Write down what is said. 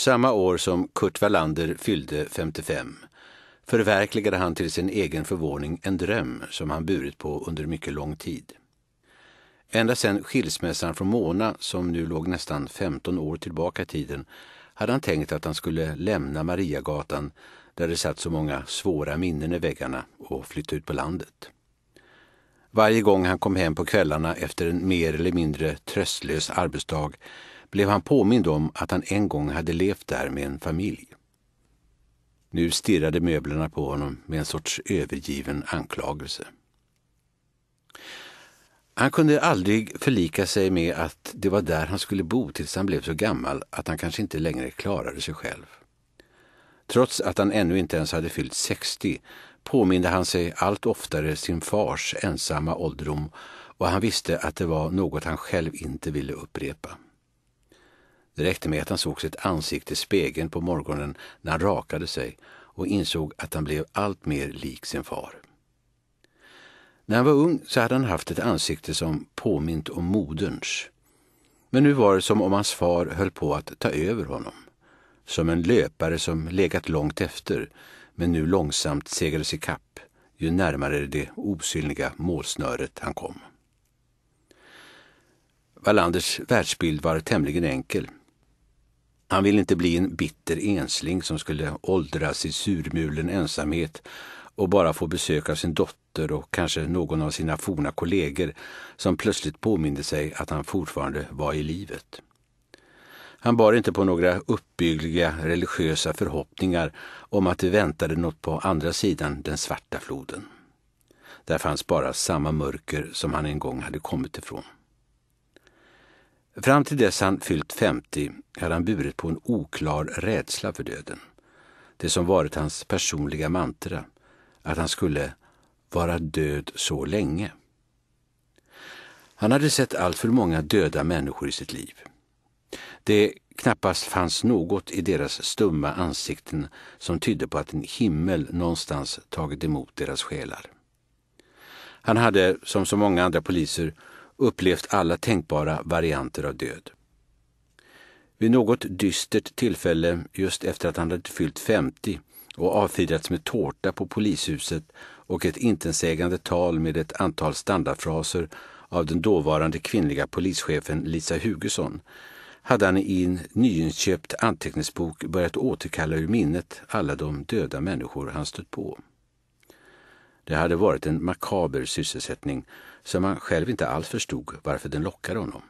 Samma år som Kurt Wallander fyllde 55 förverkligade han till sin egen förvåning en dröm som han burit på under mycket lång tid. Ända sedan skilsmässan från Mona, som nu låg nästan 15 år tillbaka i tiden, hade han tänkt att han skulle lämna Mariagatan där det satt så många svåra minnen i väggarna och flytta ut på landet. Varje gång han kom hem på kvällarna efter en mer eller mindre tröstlös arbetsdag blev han påmind om att han en gång hade levt där med en familj. Nu stirrade möblerna på honom med en sorts övergiven anklagelse. Han kunde aldrig förlika sig med att det var där han skulle bo tills han blev så gammal att han kanske inte längre klarade sig själv. Trots att han ännu inte ens hade fyllt 60 påminde han sig allt oftare sin fars ensamma ålderdom och han visste att det var något han själv inte ville upprepa. Det räckte med att han såg sitt ansikte i spegeln på morgonen när han rakade sig och insåg att han blev allt mer lik sin far. När han var ung så hade han haft ett ansikte som påmint om moderns. Men nu var det som om hans far höll på att ta över honom. Som en löpare som legat långt efter men nu långsamt segades kapp ju närmare det osynliga målsnöret han kom. Wallanders världsbild var tämligen enkel. Han ville inte bli en bitter ensling som skulle åldras i surmulen ensamhet och bara få besök av sin dotter och kanske någon av sina forna kollegor som plötsligt påminde sig att han fortfarande var i livet. Han bar inte på några uppbyggliga religiösa förhoppningar om att det väntade något på andra sidan den svarta floden. Där fanns bara samma mörker som han en gång hade kommit ifrån. Fram till dess han fyllt 50 hade han burit på en oklar rädsla för döden. Det som varit hans personliga mantra, att han skulle vara död så länge. Han hade sett alltför många döda människor i sitt liv. Det knappast fanns något i deras stumma ansikten som tydde på att en himmel någonstans tagit emot deras själar. Han hade, som så många andra poliser, upplevt alla tänkbara varianter av död. Vid något dystert tillfälle just efter att han hade fyllt 50 och avfirats med tårta på polishuset och ett intetsägande tal med ett antal standardfraser av den dåvarande kvinnliga polischefen Lisa Hugosson hade han i en nyinköpt anteckningsbok börjat återkalla ur minnet alla de döda människor han stött på. Det hade varit en makaber sysselsättning som han själv inte alls förstod varför den lockade honom.